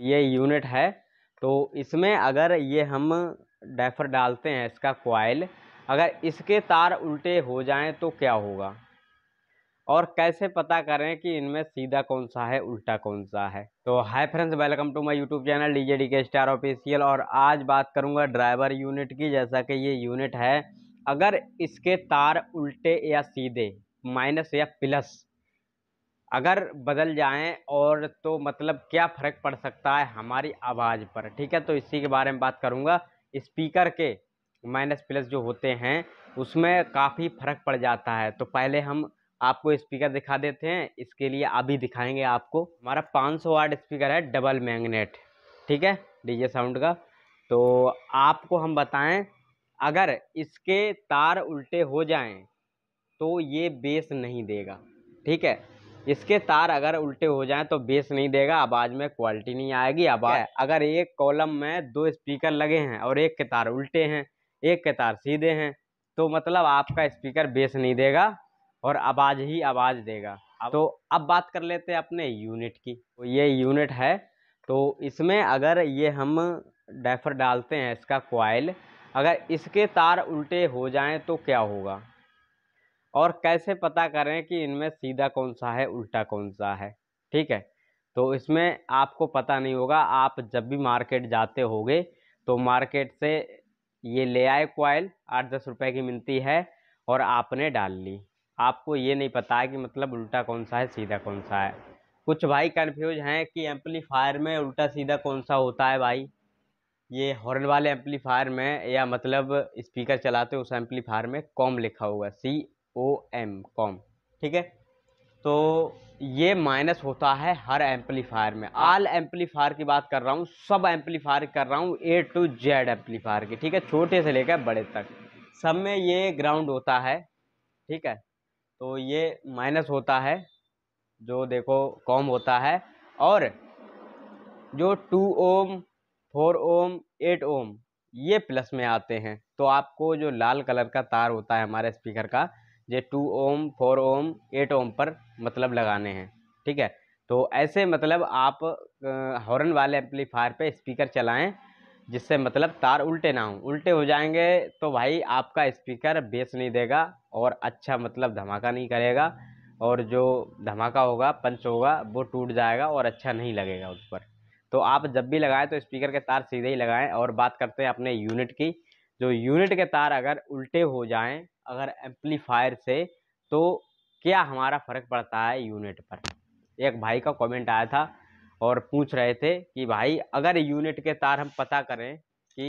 ये यूनिट है तो इसमें अगर ये हम डैफर डालते हैं इसका कोयल अगर इसके तार उल्टे हो जाएं तो क्या होगा और कैसे पता करें कि इनमें सीधा कौन सा है उल्टा कौन सा है तो hi friends welcome to my YouTube channel J D K star official और आज बात करूंगा ड्राइवर यूनिट की जैसा कि ये यूनिट है अगर इसके तार उल्टे या सीधे माइनस या प्लस अगर बदल जाएं और तो मतलब क्या फ़र्क पड़ सकता है हमारी आवाज़ पर ठीक है तो इसी के बारे में बात करूँगा स्पीकर के माइनस प्लस जो होते हैं उसमें काफ़ी फ़र्क पड़ जाता है तो पहले हम आपको स्पीकर दिखा देते हैं इसके लिए अभी दिखाएंगे आपको हमारा 500 सौ वाट स्पीकर है डबल मैग्नेट ठीक है डीजे साउंड का तो आपको हम बताएं अगर इसके तार उल्टे हो जाएं तो ये बेस नहीं देगा ठीक है इसके तार अगर उल्टे हो जाएं तो बेस नहीं देगा आवाज़ में क्वालिटी नहीं आएगी आवाज अगर एक कॉलम में दो स्पीकर लगे हैं और एक के तार उल्टे हैं एक के तार सीधे हैं तो मतलब आपका स्पीकर बेस नहीं देगा और आवाज़ ही आवाज़ देगा तो अब बात कर लेते हैं अपने यूनिट की तो ये यूनिट है तो इसमें अगर ये हम डाइफर डालते हैं इसका क्वाइल अगर इसके तार उल्टे हो जाएं तो क्या होगा और कैसे पता करें कि इनमें सीधा कौन सा है उल्टा कौन सा है ठीक है तो इसमें आपको पता नहीं होगा आप जब भी मार्केट जाते होगे तो मार्केट से ये ले आए कॉयल आठ दस रुपए की मिलती है और आपने डाल ली आपको ये नहीं पता है कि मतलब उल्टा कौन सा है सीधा कौन सा है कुछ भाई कन्फ्यूज हैं कि एम्पलीफायर में उल्टा सीधा कौन सा होता है भाई ये हॉर्न वाले एम्पलीफायर में या मतलब स्पीकर चलाते उस एम्पलीफायर में कॉम लिखा हुआ सी ओ एम कॉम ठीक है तो ये माइनस होता है हर एम्पलीफायर में आल एम्पलीफायर की बात कर रहा हूँ सब एम्पलीफायर कर रहा हूँ ए टू जेड एम्पलीफायर की ठीक है छोटे से लेकर बड़े तक सब में ये ग्राउंड होता है ठीक है तो ये माइनस होता है जो देखो कॉम होता है और जो two ohm four ohm eight ohm ये प्लस में आते हैं तो आपको जो लाल कलर का तार होता है हमारे स्पीकर का ये two ohm four ohm eight ohm पर मतलब लगाने हैं ठीक है तो ऐसे मतलब आप हॉर्न वाले एम्पलीफायर पे स्पीकर चलाएं जिससे मतलब तार उल्टे ना हों उल्टे हो जाएंगे तो भाई आपका स्पीकर बेस नहीं देगा और अच्छा मतलब धमाका नहीं करेगा और जो धमाका होगा पंच होगा वो टूट जाएगा और अच्छा नहीं लगेगा उस पर तो आप जब भी लगाएं तो स्पीकर के तार सीधे ही लगाएं और बात करते हैं अपने यूनिट की जो यूनिट के तार अगर उल्टे हो जाएं अगर एम्पलीफायर से तो क्या हमारा फ़र्क पड़ता है यूनिट पर एक भाई का कमेंट आया था और पूछ रहे थे कि भाई अगर यूनिट के तार हम पता करें कि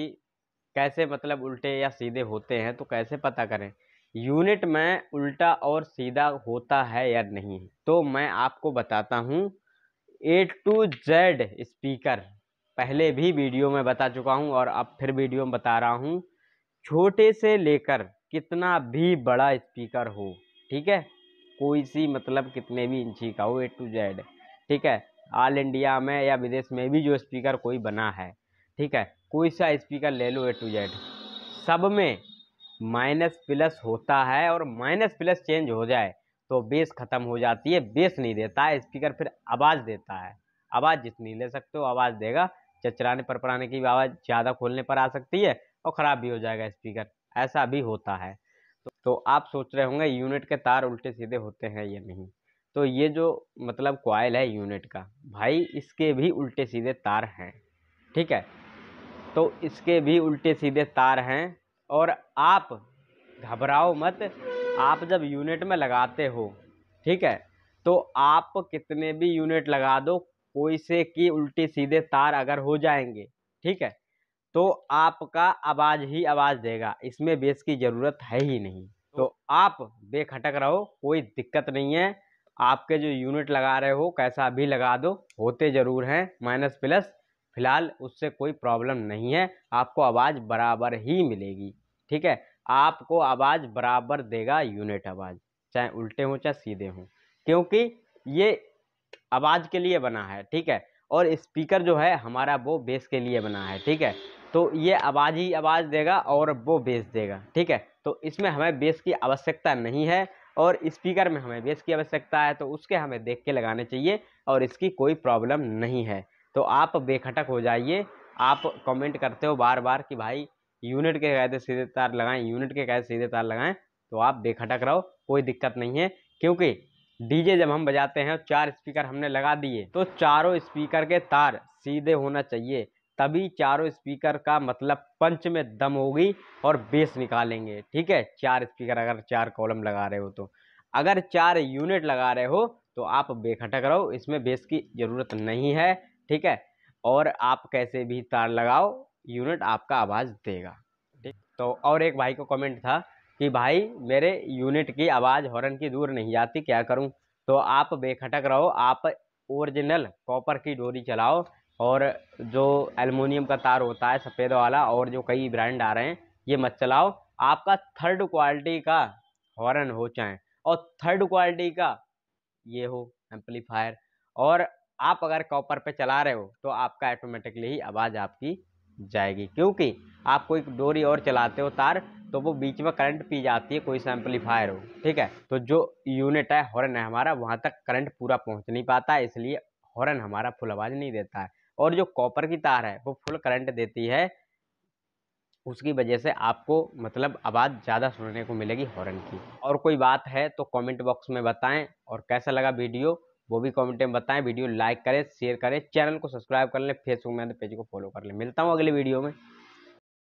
कैसे मतलब उल्टे या सीधे होते हैं तो कैसे पता करें यूनिट में उल्टा और सीधा होता है या नहीं तो मैं आपको बताता हूँ ए टू जेड स्पीकर पहले भी वीडियो में बता चुका हूँ और अब फिर वीडियो में बता रहा हूँ छोटे से लेकर कितना भी बड़ा स्पीकर हो ठीक है कोई सी मतलब कितने भी इंची का हो ए टू जेड ठीक है ऑल इंडिया में या विदेश में भी जो स्पीकर कोई बना है ठीक है कोई सा स्पीकर ले लो ए टू जेड सब में माइनस प्लस होता है और माइनस प्लस चेंज हो जाए तो बेस ख़त्म हो जाती है बेस नहीं देता है स्पीकर फिर आवाज़ देता है आवाज़ जितनी ले सकते हो आवाज़ देगा चचराने पर पड़ाने की आवाज़ ज़्यादा खोलने पर आ सकती है और ख़राब भी हो जाएगा स्पीकर ऐसा भी होता है तो, तो आप सोच रहे होंगे यूनिट के तार उल्टे सीधे होते हैं या नहीं तो ये जो मतलब कॉयल है यूनिट का भाई इसके भी उल्टे सीधे तार हैं ठीक है तो इसके भी उल्टे सीधे तार हैं और आप घबराओ मत आप जब यूनिट में लगाते हो ठीक है तो आप कितने भी यूनिट लगा दो कोई से की उल्टे सीधे तार अगर हो जाएंगे ठीक है तो आपका आवाज़ ही आवाज़ देगा इसमें बेस की ज़रूरत है ही नहीं तो आप बेखटक रहो कोई दिक्कत नहीं है आपके जो यूनिट लगा रहे हो कैसा भी लगा दो होते ज़रूर हैं माइनस प्लस फिलहाल उससे कोई प्रॉब्लम नहीं है आपको आवाज़ बराबर ही मिलेगी ठीक है आपको आवाज़ बराबर देगा यूनिट आवाज़ चाहे उल्टे हों चाहे सीधे हों क्योंकि ये आवाज़ के लिए बना है ठीक है और स्पीकर जो है हमारा वो बेस के लिए बना है ठीक है तो ये आवाज़ ही आवाज़ देगा और वो बेस देगा ठीक है तो इसमें हमें बेस की आवश्यकता नहीं है और स्पीकर में हमें बेस की आवश्यकता है तो उसके हमें देख के लगाने चाहिए और इसकी कोई प्रॉब्लम नहीं है तो आप बेखटक हो जाइए आप कमेंट करते हो बार बार कि भाई यूनिट के कहते सीधे तार लगाएं यूनिट के कहते सीधे तार लगाएं तो आप बेखटक रहो कोई दिक्कत नहीं है क्योंकि डीजे जब हम बजाते हैं चार स्पीकर हमने लगा दिए तो चारों स्पीकर के तार सीधे होना चाहिए तभी चारों स्पीकर का मतलब पंच में दम होगी और बेस निकालेंगे ठीक है चार स्पीकर अगर चार कॉलम लगा रहे हो तो अगर चार यूनिट लगा रहे हो तो आप बेखटक रहो इसमें बेस की ज़रूरत नहीं है ठीक है और आप कैसे भी तार लगाओ यूनिट आपका आवाज़ देगा ठीक तो और एक भाई को कमेंट था कि भाई मेरे यूनिट की आवाज़ हॉर्न की दूर नहीं जाती क्या करूं तो आप बेखटक रहो आप ओरिजिनल कॉपर की डोरी चलाओ और जो एलमिनियम का तार होता है सफ़ेद वाला और जो कई ब्रांड आ रहे हैं ये मत चलाओ आपका थर्ड क्वालिटी का हॉर्न हो चाहे और थर्ड क्वालिटी का ये हो एम्पलीफायर और आप अगर कॉपर पे चला रहे हो तो आपका ऑटोमेटिकली ही आवाज़ आपकी जाएगी क्योंकि आप कोई डोरी और चलाते हो तार तो वो बीच में करंट पी जाती है कोई सा एम्पलीफायर हो ठीक है तो जो यूनिट है हॉर्न है हमारा वहाँ तक करंट पूरा पहुँच नहीं पाता है इसलिए हॉर्न हमारा फुल आवाज़ नहीं देता है और जो कॉपर की तार है वो फुल करंट देती है उसकी वजह से आपको मतलब आवाज़ ज़्यादा सुनने को मिलेगी हॉर्न की और कोई बात है तो कमेंट बॉक्स में बताएं और कैसा लगा वीडियो वो भी कमेंट में बताएं वीडियो लाइक करें शेयर करें चैनल को सब्सक्राइब कर लें फेसबुक में पेज को फॉलो कर लें मिलता हूँ अगले वीडियो में